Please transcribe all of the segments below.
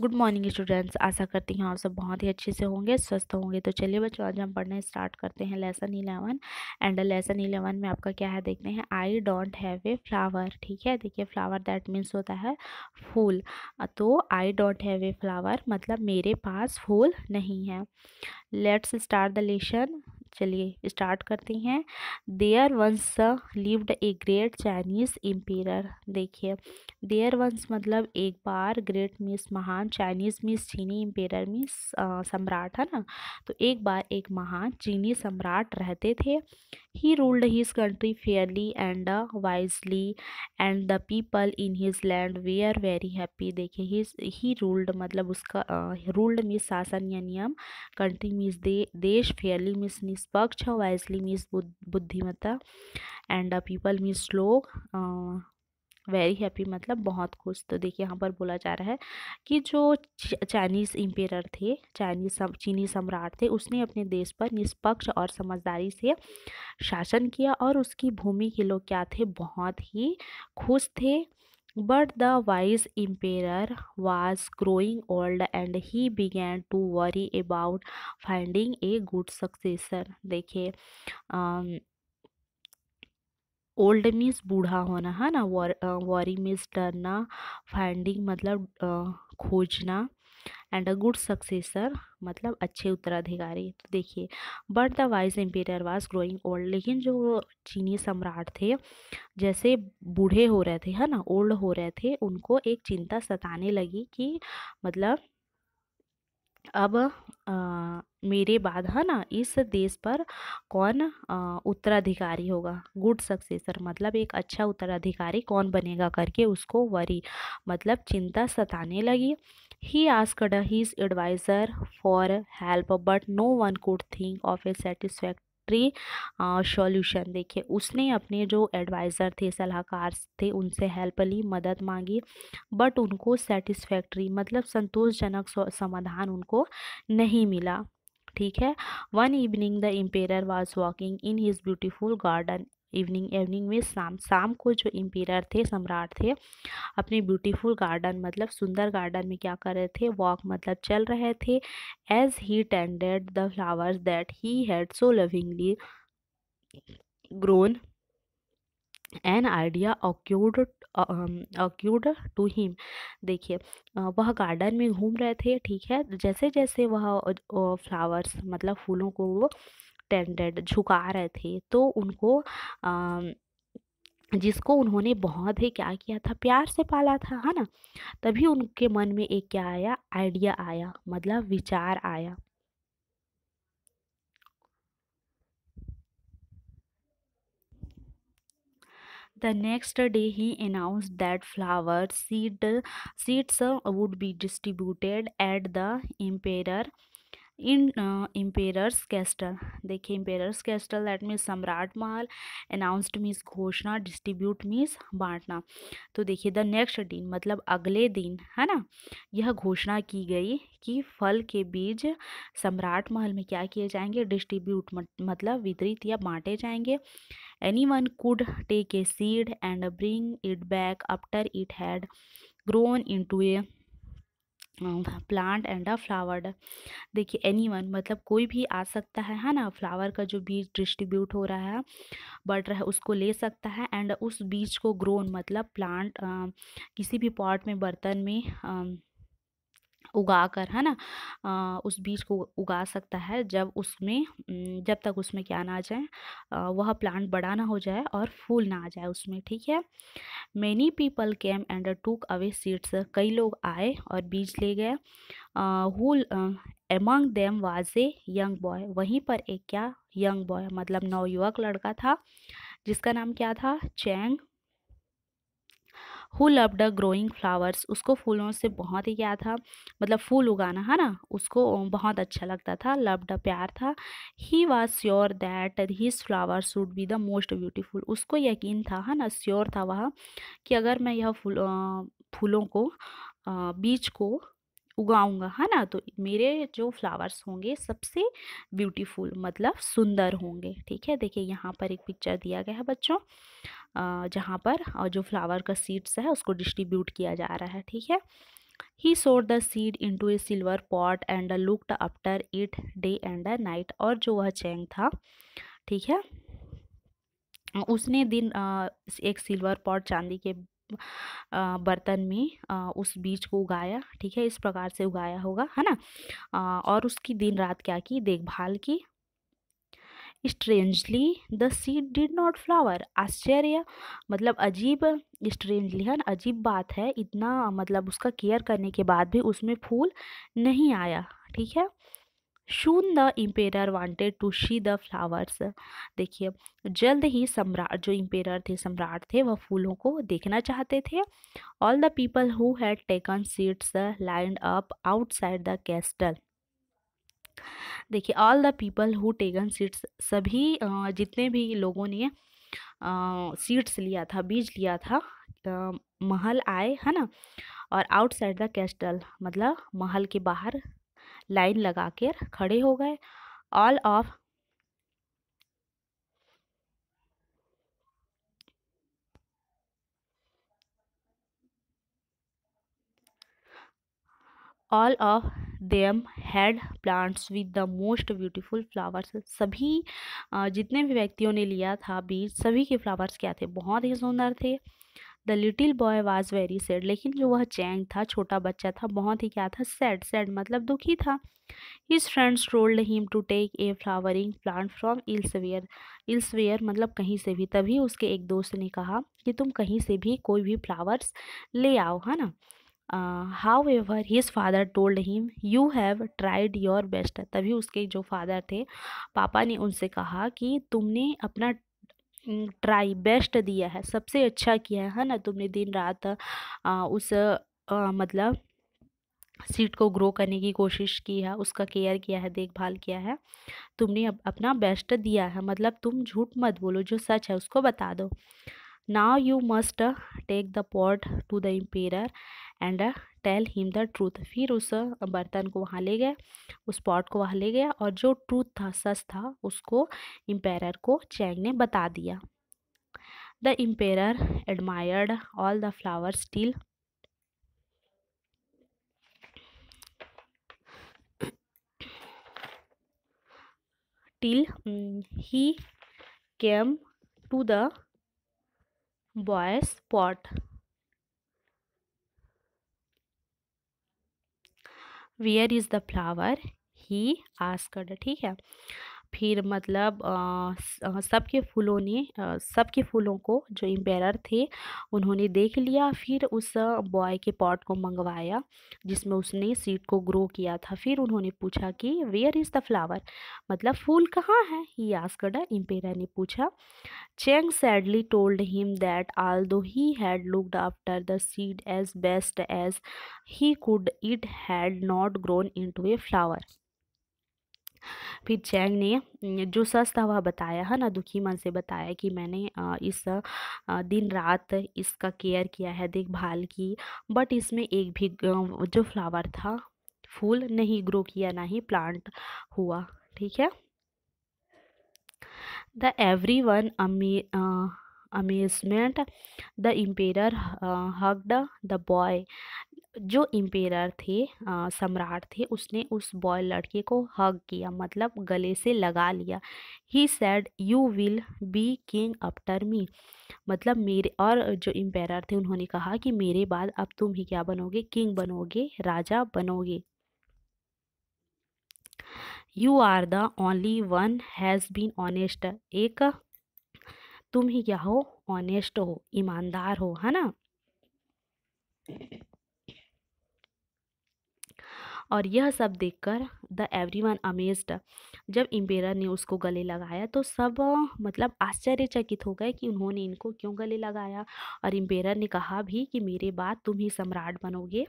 good morning students आशा करती हूँ आप सब बहुत ही अच्छे से होंगे स्वस्थ होंगे तो चलिए बच्चों आज हम पढ़ना स्टार्ट करते हैं lesson eleven and lesson eleven में आपका क्या है देखते हैं I don't have a flower ठीक है देखिए फ्लावर दैट मीन्स होता है फूल तो I don't have a flower मतलब मेरे पास फूल नहीं है लेट्स स्टार्ट द लेसन चलिए स्टार्ट करते हैं there once lived a great Chinese emperor देखिए देयर वंस मतलब एक बार ग्रेट मिस महान चाइनीज़ मिस चीनी एम्पेयर मिस सम्राट है ना तो एक बार एक महान चीनी सम्राट रहते थे He ruled his country fairly and uh, wisely and the people in his land were very happy देखिए his he ruled मतलब उसका ruled means शासन या नियम country means दे देश fairly means निष्पक्ष wisely means बुद्धिमत्ता and the uh, people means लोग वेरी हैप्पी मतलब बहुत खुश तो देखिए यहाँ पर बोला जा रहा है कि जो चाइनीज़ इम्पेयर थे चाइनीज सम, चीनी सम्राट थे उसने अपने देश पर निष्पक्ष और समझदारी से शासन किया और उसकी भूमि के लोग क्या थे बहुत ही खुश थे but the wise emperor was growing old and he began to worry about finding a good successor देखिए ओल्ड मीन्स बूढ़ा होना है ना वॉर वॉरी मीन्स डरना फाइंडिंग मतलब खोजना एंड अ गुड सक्सेसर मतलब अच्छे उत्तराधिकारी तो देखिए but the wise emperor was growing old लेकिन जो चीनी सम्राट थे जैसे बूढ़े हो रहे थे है ना ओल्ड हो रहे थे उनको एक चिंता सताने लगी कि मतलब अब आ, मेरे बाद है ना इस देश पर कौन उत्तराधिकारी होगा गुड सक्सेसर मतलब एक अच्छा उत्तराधिकारी कौन बनेगा करके उसको वरी मतलब चिंता सताने लगी he asked his adviser for help but no one could think of a satisfact secretary solution देखिए उसने अपने जो एडवाइज़र थे सलाहकार थे उनसे हेल्प ली मदद मांगी बट उनको सेटिस्फैक्ट्री मतलब संतोषजनक समाधान उनको नहीं मिला ठीक है one evening the emperor was walking in his beautiful garden evening evening में शाम शाम को जो एम्पियर थे सम्राट थे अपने ब्यूटीफुल गार्डन मतलब सुंदर गार्डन में क्या कर रहे थे वॉक मतलब चल रहे थे as he tended the flowers that he had so lovingly grown an idea occurred occurred to him देखिए वह गार्डन में घूम रहे थे ठीक है जैसे जैसे वह फ्लावर्स मतलब फूलों को वो टेंडेड झुका रहे थे तो उनको आ, जिसको उन्होंने बहुत ही क्या किया था प्यार से पाला था है ना तभी उनके मन में एक क्या आया आइडिया आया मतलब विचार आया The next day he announced that flower seed seeds would be distributed at the emperor in emperor's castle देखिए इम्पेरर्स कैस्टल दैट मीन्स सम्राट महल अनाउंस्ड मीन्स घोषणा डिस्ट्रीब्यूट मीन्स बांटना तो देखिए द नेक्स्ट दिन मतलब अगले दिन है ना यह घोषणा की गई कि फल के बीज सम्राट महल में क्या किए जाएंगे डिस्ट्रीब्यूट मतलब वितरित या बांटे जाएंगे anyone could take a seed and bring it back after it had grown into a plant and uh flowered देखिए एनी वन मतलब कोई भी आ सकता है है ना फ्लावर का जो बीज डिस्ट्रीब्यूट हो रहा है बढ़ रहा है उसको ले सकता है एंड उस बीज को ग्रोन मतलब प्लांट किसी भी पॉट में बर्तन में आ, उगा कर है ना उस बीज को उगा सकता है जब उसमें जब तक उसमें क्या ना आ जाए वह प्लांट बड़ा ना हो जाए और फूल ना आ जाए उसमें ठीक है many people came and took away seeds कई लोग आए और बीज ले गए who among them was a young boy वहीं पर एक क्या यंग बॉय मतलब नौ युवक लड़का था जिसका नाम क्या था Chang who love the growing flowers उसको फूलों से बहुत ही क्या था मतलब फूल उगाना है ना उसको बहुत अच्छा लगता था लव द प्यार था he was sure that his flower should be the most beautiful उसको यकीन था है ना श्योर था वह कि अगर मैं यह फूल फूलों को बीज को उगाऊंगा है ना तो मेरे जो फ्लावर्स होंगे सबसे ब्यूटीफुल मतलब सुंदर होंगे ठीक है देखिए यहाँ पर एक पिक्चर दिया गया है बच्चों जहाँ पर जो फ्लावर का सीड्स है उसको डिस्ट्रीब्यूट किया जा रहा है ठीक है he sowed the seed into a silver pot and uh looked after it day and uh night और जो वह चैंग था ठीक है उसने दिन एक सिल्वर पॉट चांदी के बर्तन में उस बीज को उगाया ठीक है इस प्रकार से उगाया होगा है ना और उसकी दिन रात क्या की देखभाल की strangely the seed did not flower आश्चर्य मतलब अजीब स्ट्रेंजली है ना अजीब बात है इतना मतलब उसका केयर करने के बाद भी उसमें फूल नहीं आया ठीक है soon the emperor wanted to see the flowers देखिए जल्द ही सम्राट जो इम्पेयर थे सम्राट थे वह फूलों को देखना चाहते थे all the people who had taken seeds lined up outside the castle देखिए all the people who taken seeds सभी जितने भी लोगों ने सीट्स लिया था बीज लिया था महल आए है ना और आउटसाइड द कैस्टल मतलब महल के बाहर लाइन लगा कर खड़े हो गए all of all of them had plants with the most beautiful flowers सभी जितने भी व्यक्तियों ने लिया था बीज सभी के फ्लावर्स क्या थे बहुत ही सुंदर थे the little boy was very sad लेकिन जो वह चैंग था छोटा बच्चा था बहुत ही क्या था सैड सैड मतलब दुखी था his friends told him to take a flowering plant from elsewhere elsewhere मतलब कहीं से भी तभी उसके एक दोस्त ने कहा कि तुम कहीं से भी कोई भी फ्लावर्स ले आओ है ना uh, however his father told him you have tried your best तभी उसके जो फादर थे पापा ने उनसे कहा कि तुमने अपना ट्राई बेस्ट दिया है सबसे अच्छा किया है ना तुमने दिन रात उस आ, मतलब सीट को ग्रो करने की कोशिश की है उसका केयर किया है देखभाल किया है तुमने अप, अपना बेस्ट दिया है मतलब तुम झूठ मत बोलो जो सच है उसको बता दो now you must take the pot to the emperor and tell him the truth फिर उस बर्तन को वहाँ ले गए उस पॉट को वहाँ ले गया और जो ट्रूथ था सच था उसको इम्पेयर को चैंग ने बता दिया the emperor admired all the flower still till he came to the boy's pot where is the flower he asked ठीक है फिर मतलब सबके फूलों ने सबके फूलों को जो इम्पेयर थे उन्होंने देख लिया फिर उस बॉय के पॉट को मंगवाया जिसमें उसने सीड को ग्रो किया था फिर उन्होंने पूछा कि वेयर इज़ द फ्लावर मतलब फूल कहाँ है ये आस्कड़ा एम्बेरर ने पूछा Chang sadly told him that although he had looked after the seed as best as he could it had not grown into a flower फिर Chang ने जो सच था वह बताया है ना दुखी मन से बताया कि मैंने इस दिन रात इसका केयर किया है देखभाल की बट इसमें एक भी जो फ्लावर था फूल नहीं ग्रो किया ना ही प्लांट हुआ ठीक है the everyone amazement the the emperor the boy जो एम्पेयर थे सम्राट थे उसने उस बॉय लड़के को हग किया मतलब गले से लगा लिया ही said you will be king after me मतलब मेरे और जो इम्पेयर थे उन्होंने कहा कि मेरे बाद अब तुम ही क्या बनोगे किंग बनोगे राजा बनोगे you are the only one has been honest एक तुम ही क्या हो ऑनेस्ट हो ईमानदार हो है ना और यह सब देखकर द एवरी वन अमेज्ड जब इम्पेरर ने उसको गले लगाया तो सब मतलब आश्चर्यचकित हो गए कि उन्होंने इनको क्यों गले लगाया और इम्पेरर ने कहा भी कि मेरे बाद तुम ही सम्राट बनोगे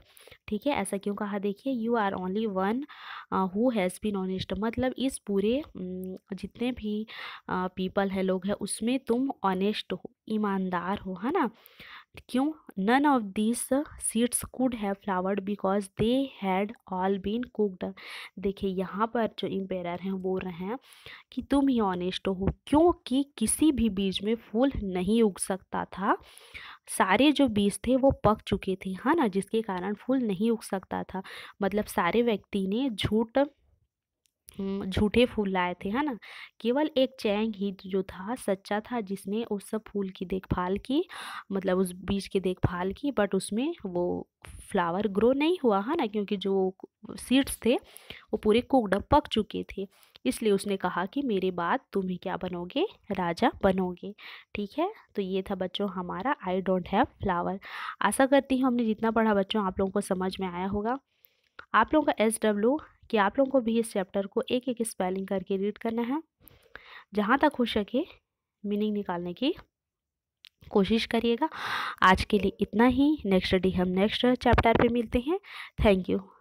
ठीक है ऐसा क्यों कहा देखिए you are only one who has been honest मतलब इस पूरे जितने भी पीपल uh, है लोग हैं उसमें तुम ऑनेस्ट हो ईमानदार हो है ना क्यों none of this seeds could have flowered because they had all been cooked देखिए यहाँ पर जो इम्पेयर हैं बोल रहे हैं कि तुम ही ऑनेस्ट हो क्योंकि किसी भी बीज में फूल नहीं उग सकता था सारे जो बीज थे वो पक चुके थे है ना जिसके कारण फूल नहीं उग सकता था मतलब सारे व्यक्ति ने झूठ झूठे फूल लाए थे है ना केवल एक चैंग ही जो था सच्चा था जिसने उस सब फूल की देखभाल की मतलब उस बीज की देखभाल की बट उसमें वो फ्लावर ग्रो नहीं हुआ है ना क्योंकि जो सीड्स थे वो पूरे कोकडम पक चुके थे इसलिए उसने कहा कि मेरे बाद तुम्हें क्या बनोगे राजा बनोगे ठीक है तो ये था बच्चों हमारा आई डोंट हैव फ्लावर आशा करती हूँ हमने जितना पढ़ा बच्चों आप लोगों को समझ में आया होगा आप लोगों का एस डब्ल्यू कि आप लोगों को भी इस चैप्टर को एक एक स्पेलिंग करके रीड करना है जहाँ तक हो सके मीनिंग निकालने की कोशिश करिएगा आज के लिए इतना ही नेक्स्ट डे हम नेक्स्ट चैप्टर पे मिलते हैं थैंक यू